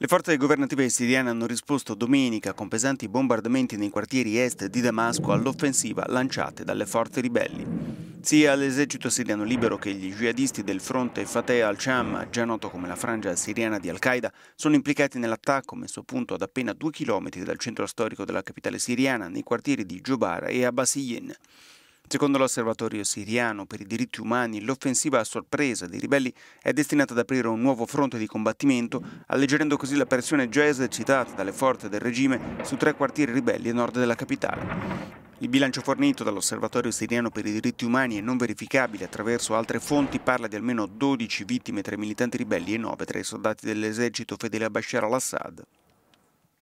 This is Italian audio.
Le forze governative siriane hanno risposto domenica con pesanti bombardamenti nei quartieri est di Damasco all'offensiva lanciate dalle forze ribelli. Sia l'esercito siriano libero che gli jihadisti del fronte Fateh al-Sham, già noto come la frangia siriana di Al-Qaeda, sono implicati nell'attacco messo a punto ad appena due chilometri dal centro storico della capitale siriana, nei quartieri di Jobara e Abbasiyin. Secondo l'osservatorio siriano per i diritti umani, l'offensiva a sorpresa dei ribelli è destinata ad aprire un nuovo fronte di combattimento, alleggerendo così la pressione già esercitata dalle forze del regime su tre quartieri ribelli a nord della capitale. Il bilancio fornito dall'Osservatorio siriano per i diritti umani e non verificabile attraverso altre fonti parla di almeno 12 vittime tra i militanti ribelli e 9 tra i soldati dell'esercito fedele a Bashar al-Assad.